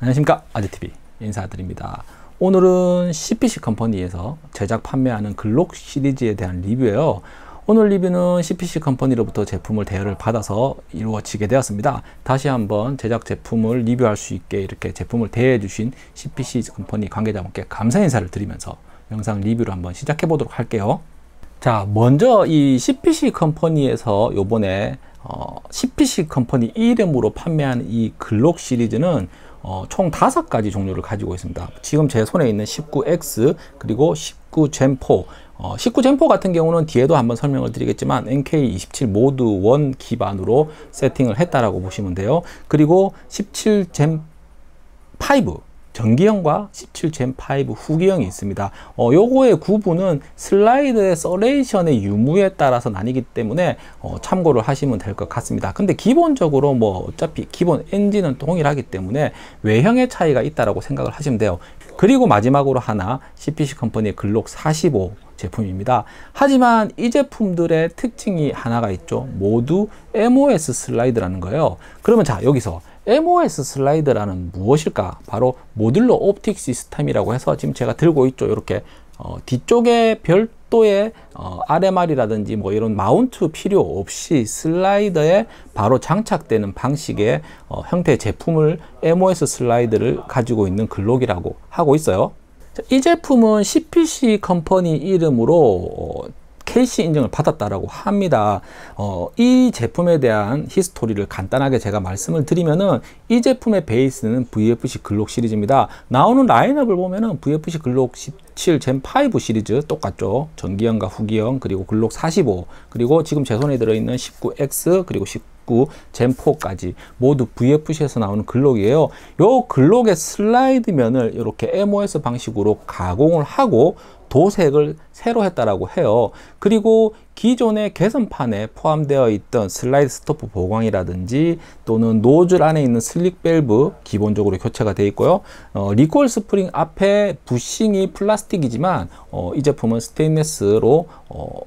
안녕하십니까 아재TV 인사드립니다 오늘은 CPC 컴퍼니에서 제작 판매하는 글록 시리즈에 대한 리뷰예요 오늘 리뷰는 CPC 컴퍼니로부터 제품을 대여를 받아서 이루어지게 되었습니다 다시 한번 제작 제품을 리뷰할 수 있게 이렇게 제품을 대여해 주신 CPC 컴퍼니 관계자분께 감사 인사를 드리면서 영상 리뷰를 한번 시작해 보도록 할게요 자 먼저 이 CPC 컴퍼니에서 요번에 어, CPC 컴퍼니 이름으로 판매하이 글록 시리즈는 어, 총 다섯 가지 종류를 가지고 있습니다. 지금 제 손에 있는 19X 그리고 19젠4 어, 19젠4 같은 경우는 뒤에도 한번 설명을 드리겠지만 NK27 모드 1 기반으로 세팅을 했다라고 보시면 돼요. 그리고 17젠5 전기형과 17 gen5 후기형이 있습니다. 어, 요거의 구분은 슬라이드의 서레이션의 유무에 따라서 나뉘기 때문에 어, 참고를 하시면 될 것 같습니다. 근데 기본적으로 뭐 어차피 기본 엔진은 동일하기 때문에 외형의 차이가 있다라고 생각을 하시면 돼요. 그리고 마지막으로 하나 CPC 컴퍼니의 글록 45 제품입니다. 하지만 이 제품들의 특징이 하나가 있죠. 모두 MOS 슬라이드라는 거예요. 그러면 자 여기서 MOS 슬라이드라는 무엇일까? 바로 모듈러 옵틱 시스템이라고 해서 지금 제가 들고 있죠. 이렇게 어, 뒤쪽에 별도의 어, RMR이라든지 뭐 이런 마운트 필요 없이 슬라이더에 바로 장착되는 방식의 어, 형태의 제품을 MOS 슬라이드를 가지고 있는 글록이라고 하고 있어요. 이 제품은 CPC 컴퍼니 이름으로 어, KC 인증을 받았다라고 합니다. 어, 이 제품에 대한 히스토리를 간단하게 제가 말씀을 드리면은 이 제품의 베이스는 VFC 글록 시리즈입니다. 나오는 라인업을 보면은 VFC 글록 17젠5 시리즈 똑같죠. 전기형과 후기형 그리고 글록 45 그리고 지금 제 손에 들어있는 19X 그리고 19 젠4까지 모두 VFC에서 나오는 글록이에요. 요 글록의 슬라이드면을 이렇게 MOS 방식으로 가공을 하고 도색을 새로 했다라고 해요. 그리고 기존의 개선판에 포함되어 있던 슬라이드 스토프 보강이라든지 또는 노즐 안에 있는 슬릭 밸브 기본적으로 교체가 되어 있고요. 어, 리콜 스프링 앞에 부싱이 플라스틱이지만 어, 이 제품은 스테인레스로 어,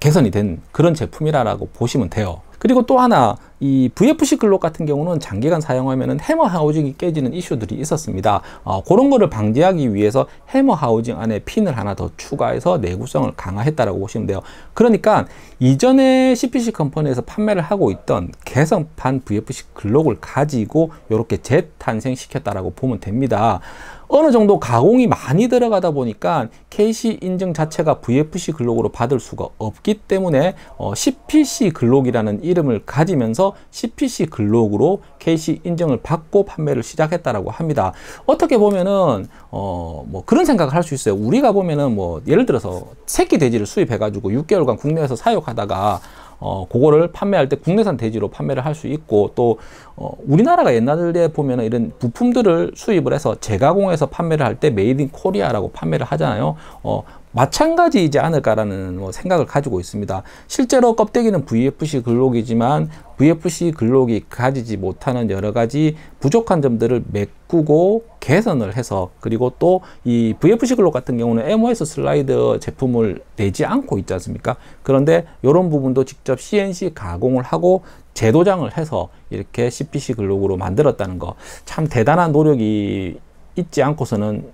개선이 된 그런 제품이라고 보시면 돼요. 그리고 또 하나 이 VFC 글록 같은 경우는 장기간 사용하면 해머 하우징이 깨지는 이슈들이 있었습니다. 어, 그런 거를 방지하기 위해서 해머 하우징 안에 핀을 하나 더 추가해서 내구성을 강화했다라고 보시면 돼요. 그러니까 이전에 CPC 컴퍼니에서 판매를 하고 있던 개성판 VFC 글록을 가지고 이렇게 재탄생시켰다라고 보면 됩니다. 어느 정도 가공이 많이 들어가다 보니까 KC 인증 자체가 VFC 글록으로 받을 수가 없기 때문에 어, CPC 글록이라는 이름을 가지면서 CPC 글록으로 KC 인증을 받고 판매를 시작했다라고 합니다. 어떻게 보면은 어, 뭐 그런 생각을 할 수 있어요. 우리가 보면은 뭐 예를 들어서 새끼 돼지를 수입해 가지고 6개월간 국내에서 사육하다가 어, 그거를 판매할 때 국내산 돼지로 판매를 할 수 있고 또 어, 우리나라가 옛날에 보면은 이런 부품들을 수입을 해서 재가공해서 판매를 할 때 메이드 인 코리아라고 판매를 하잖아요. 어, 마찬가지이지 않을까라는 뭐 생각을 가지고 있습니다. 실제로 껍데기는 VFC 근록이지만 VFC 근록이 가지지 못하는 여러 가지 부족한 점들을 메꾸고 개선을 해서 그리고 또 이 VFC 근록 같은 경우는 MOS 슬라이더 제품을 내지 않고 있지 않습니까? 그런데 이런 부분도 직접 CNC 가공을 하고 재도장을 해서 이렇게 CPC 근록으로 만들었다는 거 참 대단한 노력이 있지 않고서는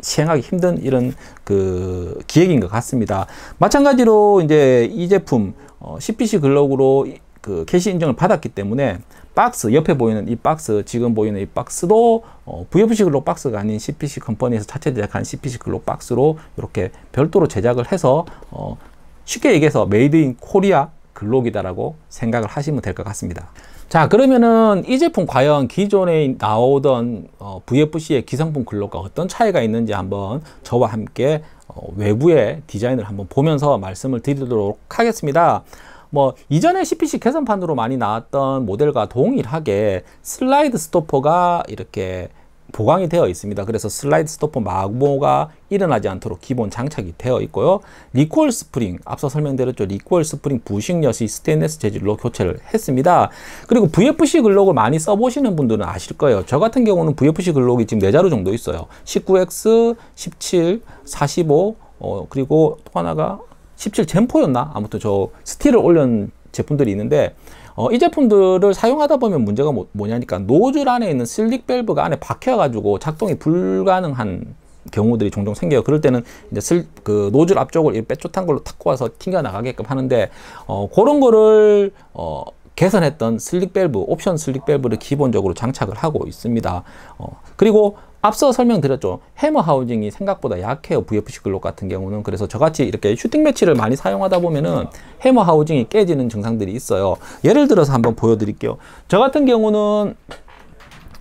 시행하기 힘든 이런 그 기획인 것 같습니다. 마찬가지로 이제 이 제품 어, CPC 글록으로 그 캐시 인증을 받았기 때문에 박스 옆에 보이는 이 박스 지금 보이는 이 박스도 어, VFC 글록 박스가 아닌 CPC 컴퍼니에서 자체 제작한 CPC 글록 박스로 이렇게 별도로 제작을 해서 어, 쉽게 얘기해서 메이드 인 코리아 글록이다라고 생각을 하시면 될 것 같습니다. 자 그러면은 이 제품 과연 기존에 나오던 어, VFC의 기성품 글록과 어떤 차이가 있는지 한번 저와 함께 어, 외부의 디자인을 한번 보면서 말씀을 드리도록 하겠습니다. 뭐 이전에 CPC 개선판으로 많이 나왔던 모델과 동일하게 슬라이드 스토퍼가 이렇게 보강이 되어 있습니다. 그래서 슬라이드 스토퍼 마모가 일어나지 않도록 기본 장착이 되어 있고요. 리콜 스프링, 앞서 설명드렸죠. 리콜 스프링 부식녀이 스테인레스 재질로 교체를 했습니다. 그리고 VFC 글록을 많이 써보시는 분들은 아실 거예요. 저 같은 경우는 VFC 글록이 지금 4자루 정도 있어요. 19X, 17, 45, 어, 그리고 또 하나가 17 젠포였나? 아무튼 저 스틸을 올린 제품들이 있는데 어, 이 제품들을 사용하다 보면 문제가 뭐, 뭐냐니까 노즐 안에 있는 슬릭 밸브가 안에 박혀가지고 작동이 불가능한 경우들이 종종 생겨요. 그럴 때는 이제 슬, 그 노즐 앞쪽을 빼쫓한 걸로 탁고와서 튕겨 나가게끔 하는데 어, 그런 거를 어, 개선했던 슬릭 밸브, 옵션 슬릭 밸브를 기본적으로 장착을 하고 있습니다. 어, 그리고 앞서 설명드렸죠. 해머 하우징이 생각보다 약해요. VFC 글록 같은 경우는. 그래서 저같이 이렇게 슈팅 매치를 많이 사용하다 보면은 해머 하우징이 깨지는 증상들이 있어요. 예를 들어서 한번 보여드릴게요. 저 같은 경우는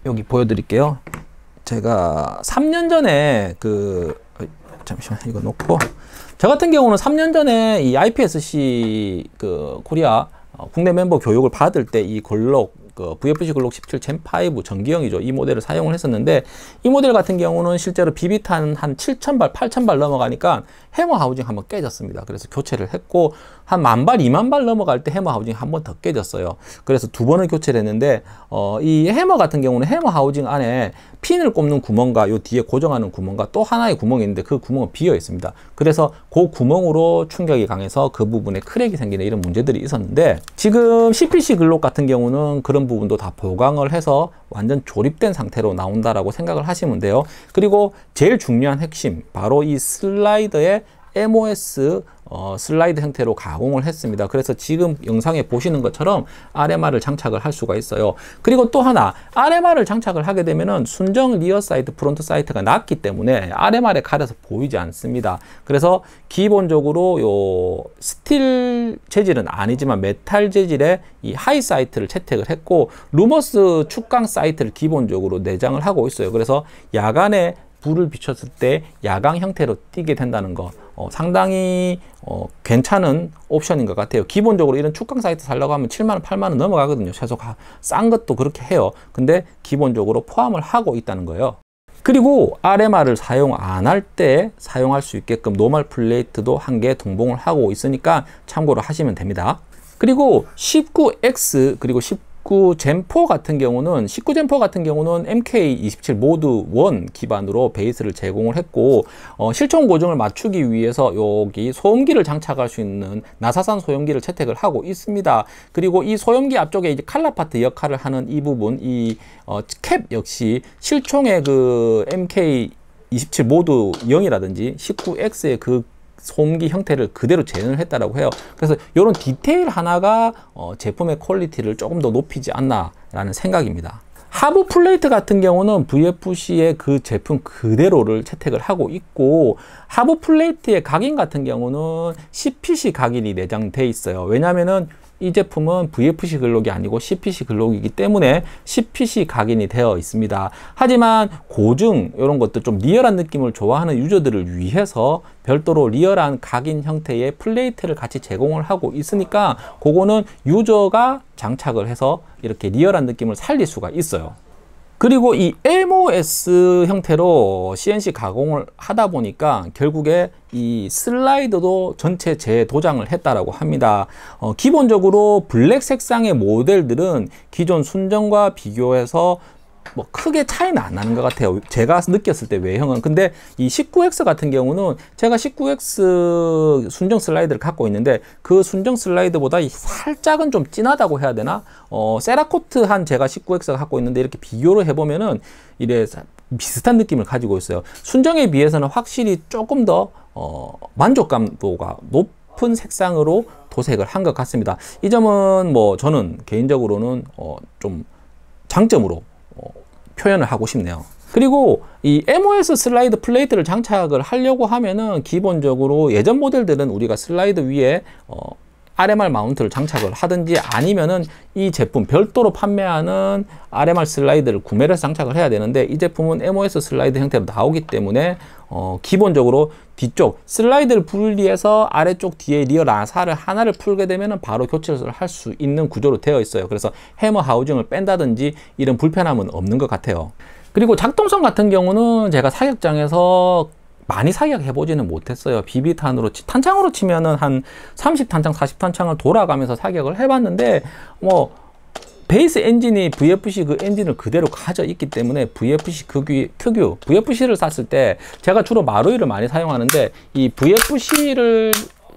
여기 보여드릴게요. 제가 3년 전에 그 잠시만 이거 놓고 저 같은 경우는 3년 전에 이 IPSC 그 코리아 어, 국내 멤버 교육을 받을 때 이 글록 그 VFC 글록 17 젠5 전기형이죠. 이 모델을 사용을 했었는데 이 모델 같은 경우는 실제로 비비탄 한 7,000발, 8,000발 넘어가니까 해머 하우징 한번 깨졌습니다. 그래서 교체를 했고 한 만 발, 2만 발 넘어갈 때 해머 하우징 한 번 더 깨졌어요. 그래서 두 번을 교체를 했는데 어, 이 해머 같은 경우는 해머 하우징 안에 핀을 꼽는 구멍과 요 뒤에 고정하는 구멍과 또 하나의 구멍이 있는데 그 구멍은 비어 있습니다. 그래서 그 구멍으로 충격이 강해서 그 부분에 크랙이 생기는 이런 문제들이 있었는데 지금 CPC 글록 같은 경우는 그런 있는 부분도 다 보강을 해서 완전 조립된 상태로 나온다라고 생각을 하시면 돼요. 그리고 제일 중요한 핵심 바로 이 슬라이더의 MOS 어, 슬라이드 형태로 가공을 했습니다. 그래서 지금 영상에 보시는 것처럼 RMR을 장착을 할 수가 있어요. 그리고 또 하나 RMR을 장착을 하게 되면 순정 리어 사이트 프론트 사이트가 낮기 때문에 RMR에 가려서 보이지 않습니다. 그래서 기본적으로 요 스틸 재질은 아니지만 메탈 재질의 이 하이 사이트를 채택을 했고 루머스 축강 사이트를 기본적으로 내장을 하고 있어요. 그래서 야간에 불을 비췄을 때 야광 형태로 띄게 된다는 것 어, 상당히 어, 괜찮은 옵션인 것 같아요. 기본적으로 이런 축강 사이트 살려고 하면 7만원, 8만원 넘어가거든요. 최소 싼 것도 그렇게 해요. 근데 기본적으로 포함을 하고 있다는 거예요. 그리고 RMR을 사용 안 할 때 사용할 수 있게끔 노멀 플레이트도 한 개 동봉을 하고 있으니까 참고로 하시면 됩니다. 그리고 19X 그리고 10 19 젠포 같은 경우는 19 젠포 같은 경우는 MK27 모드 1 기반으로 베이스를 제공을 했고 어, 실총 고정을 맞추기 위해서 여기 소음기를 장착할 수 있는 나사산 소음기를 채택을 하고 있습니다. 그리고 이소음기 앞쪽에 이제 칼라파트 역할을 하는 이 부분 이캡 어, 역시 실총의 그 MK 27 모드 0이라든지 19X의 그 소기 형태를 그대로 재현을 했다라고 해요. 그래서 이런 디테일 하나가 어, 제품의 퀄리티를 조금 더 높이지 않나라는 생각입니다. 하부 플레이트 같은 경우는 VFC의 그 제품 그대로를 채택을 하고 있고 하부 플레이트의 각인 같은 경우는 CPC 각인이 내장돼 있어요. 왜냐면은 이 제품은 VFC 글록이 아니고 CPC 글록이기 때문에 CPC 각인이 되어 있습니다. 하지만 고증 이런 것도좀 리얼한 느낌을 좋아하는 유저들을 위해서 별도로 리얼한 각인 형태의 플레이트를 같이 제공을 하고 있으니까 그거는 유저가 장착을 해서 이렇게 리얼한 느낌을 살릴 수가 있어요. 그리고 이 MOS 형태로 CNC 가공을 하다 보니까 결국에 이 슬라이드도 전체 재도장을 했다라고 합니다. 어, 기본적으로 블랙 색상의 모델들은 기존 순정과 비교해서 뭐 크게 차이는 안 나는 것 같아요. 제가 느꼈을 때 외형은. 근데 이 19X 같은 경우는 제가 19X 순정 슬라이드를 갖고 있는데 그 순정 슬라이드보다 살짝은 좀 진하다고 해야 되나? 어, 세라코트 한 제가 19X 갖고 있는데 이렇게 비교를 해보면은 이래 비슷한 느낌을 가지고 있어요. 순정에 비해서는 확실히 조금 더 어, 만족감도가 높은 색상으로 도색을 한 것 같습니다. 이 점은 뭐 저는 개인적으로는 어, 좀 장점으로 표현을 하고 싶네요. 그리고 이 MOS 슬라이드 플레이트를 장착을 하려고 하면은 기본적으로 예전 모델들은 우리가 슬라이드 위에 어, RMR 마운트를 장착을 하든지 아니면은 이 제품 별도로 판매하는 RMR 슬라이드를 구매를 장착을 해야 되는데 이 제품은 MOS 슬라이드 형태로 나오기 때문에 어 기본적으로 뒤쪽 슬라이드를 분리해서 아래쪽 뒤에 리어 라사를 하나를 풀게 되면은 바로 교체를 할 수 있는 구조로 되어 있어요. 그래서 해머 하우징을 뺀다든지 이런 불편함은 없는 것 같아요. 그리고 작동성 같은 경우는 제가 사격장에서 많이 사격 해보지는 못했어요. 비비탄으로 치, 탄창으로 치면은 한 30탄창, 40탄창을 돌아가면서 사격을 해봤는데 뭐 베이스 엔진이 VFC 그 엔진을 그대로 가져 있기 때문에 VFC 극유 특유 VFC를 샀을 때 제가 주로 마루이를 많이 사용하는데 이 VFC를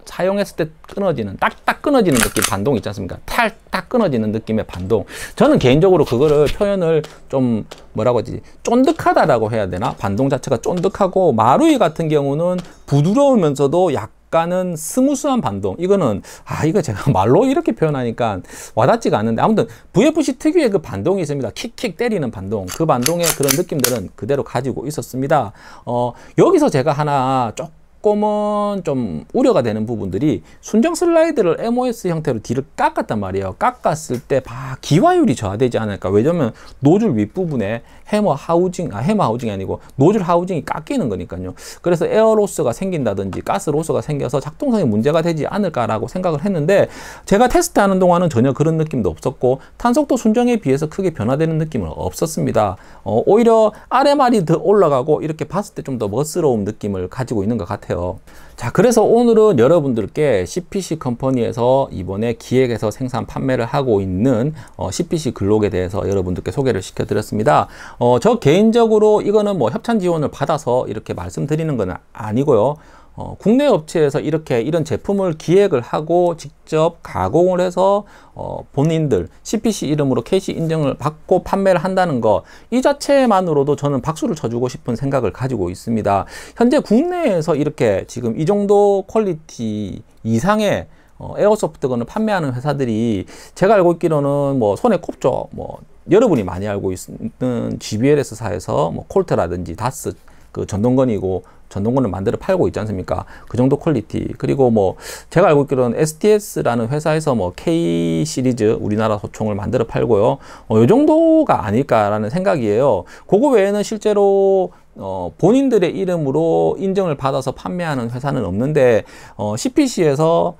사용했을 때 끊어지는 딱딱 끊어지는 느낌 반동 있지 않습니까? 탈 딱 끊어지는 느낌의 반동. 저는 개인적으로 그거를 표현을 좀 뭐라고 하지? 쫀득하다라고 해야 되나? 반동 자체가 쫀득하고 마루이 같은 경우는 부드러우면서도 약 약간은 스무스한 반동 이거는 아 이거 제가 말로 이렇게 표현하니까 와닿지가 않는데 아무튼 VFC 특유의 그 반동이 있습니다 킥킥 때리는 반동 그 반동의 그런 느낌들은 그대로 가지고 있었습니다 어 여기서 제가 하나 조금 조금은 좀 우려가 되는 부분들이 순정 슬라이드를 MOS 형태로 뒤를 깎았단 말이에요. 깎았을 때 기화율이 저하되지 않을까. 왜냐면 노즐 윗부분에 해머 하우징, 아, 해머 하우징이 아니고 노즐 하우징이 깎이는 거니까요. 그래서 에어로스가 생긴다든지 가스로스가 생겨서 작동성에 문제가 되지 않을까라고 생각을 했는데 제가 테스트하는 동안은 전혀 그런 느낌도 없었고 탄속도 순정에 비해서 크게 변화되는 느낌은 없었습니다. 어, 오히려 RMR이 더 올라가고 이렇게 봤을 때 좀 더 멋스러운 느낌을 가지고 있는 것 같아요. 같아요. 자, 그래서 오늘은 여러분들께 CPC 컴퍼니에서 이번에 기획해서 생산 판매를 하고 있는 어, CPC 글록에 대해서 여러분들께 소개를 시켜드렸습니다. 어, 저 개인적으로 이거는 뭐 협찬 지원을 받아서 이렇게 말씀드리는 건 아니고요. 어, 국내 업체에서 이렇게 이런 제품을 기획을 하고 직접 가공을 해서 어, 본인들 CPC 이름으로 캐시 인증을 받고 판매를 한다는 것 이 자체만으로도 저는 박수를 쳐주고 싶은 생각을 가지고 있습니다. 현재 국내에서 이렇게 지금 이 정도 퀄리티 이상의 어, 에어소프트건을 판매하는 회사들이 제가 알고 있기로는 뭐 손에 꼽죠. 뭐 여러분이 많이 알고 있는 GBLS사에서 뭐 콜트라든지 다스 그 전동건이고 전동건을 만들어 팔고 있지 않습니까? 그 정도 퀄리티. 그리고 뭐 제가 알고 있기로는 STS라는 회사에서 뭐 K 시리즈 우리나라 소총을 만들어 팔고요. 어, 요 정도가 아닐까라는 생각이에요. 그거 외에는 실제로 어, 본인들의 이름으로 인정을 받아서 판매하는 회사는 없는데 어, CPC에서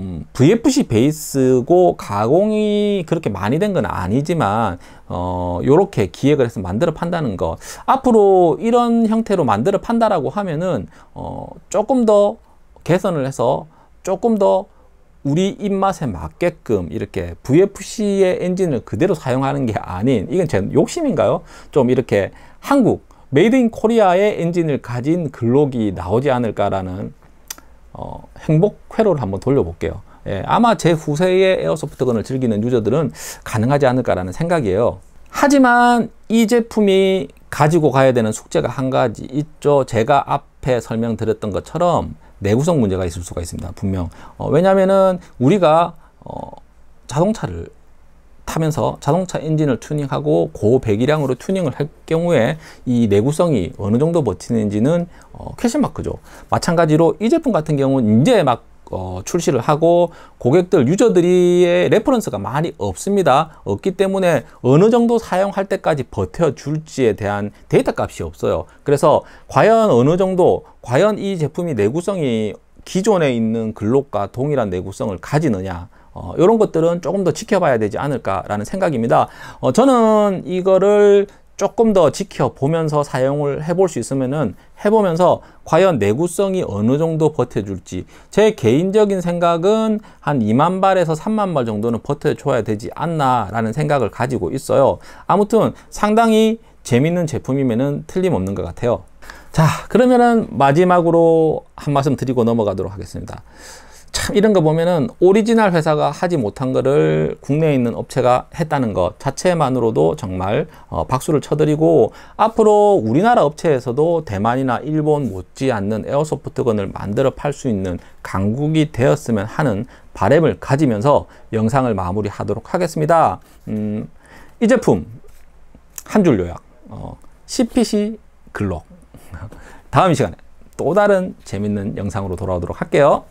음, VFC 베이스고 가공이 그렇게 많이 된 건 아니지만 어 요렇게 기획을 해서 만들어 판다는 것 앞으로 이런 형태로 만들어 판다라고 하면은 어 조금 더 개선을 해서 조금 더 우리 입맛에 맞게끔 이렇게 VFC의 엔진을 그대로 사용하는 게 아닌 이건 제 욕심인가요? 좀 이렇게 한국 메이드 인 코리아의 엔진을 가진 글록이 나오지 않을까라는 어, 행복 회로를 한번 돌려볼게요. 예, 아마 제 후세의 에어소프트건을 즐기는 유저들은 가능하지 않을까라는 생각이에요. 하지만 이 제품이 가지고 가야 되는 숙제가 한 가지 있죠. 제가 앞에 설명드렸던 것처럼 내구성 문제가 있을 수가 있습니다. 분명. 어, 왜냐면은 우리가 어, 자동차를 타면서 자동차 엔진을 튜닝하고 고배기량으로 튜닝을 할 경우에 이 내구성이 어느 정도 버티는지는 어, 캐시마크죠. 마찬가지로 이 제품 같은 경우는 이제 막 어, 출시를 하고 고객들 유저들의 레퍼런스가 많이 없습니다 없기 때문에 어느 정도 사용할 때까지 버텨줄지에 대한 데이터 값이 없어요 그래서 과연 어느 정도 과연 이 제품이 내구성이 기존에 있는 글록과 동일한 내구성을 가지느냐 어, 이런 것들은 조금 더 지켜봐야 되지 않을까라는 생각입니다. 어, 저는 이거를 조금 더 지켜보면서 사용을 해볼 수 있으면은 해보면서 과연 내구성이 어느 정도 버텨줄지 제 개인적인 생각은 한 2만 발에서 3만 발 정도는 버텨줘야 되지 않나라는 생각을 가지고 있어요. 아무튼 상당히 재밌는 제품이면은 틀림없는 것 같아요. 자 그러면은 마지막으로 한 말씀 드리고 넘어가도록 하겠습니다. 참 이런 거 보면은 오리지널 회사가 하지 못한 거를 국내에 있는 업체가 했다는 것 자체만으로도 정말 어, 박수를 쳐드리고 앞으로 우리나라 업체에서도 대만이나 일본 못지않는 에어소프트건을 만들어 팔 수 있는 강국이 되었으면 하는 바램을 가지면서 영상을 마무리하도록 하겠습니다. 음, 이 제품 한 줄 요약 어, CPC 글록 다음 시간에 또 다른 재밌는 영상으로 돌아오도록 할게요.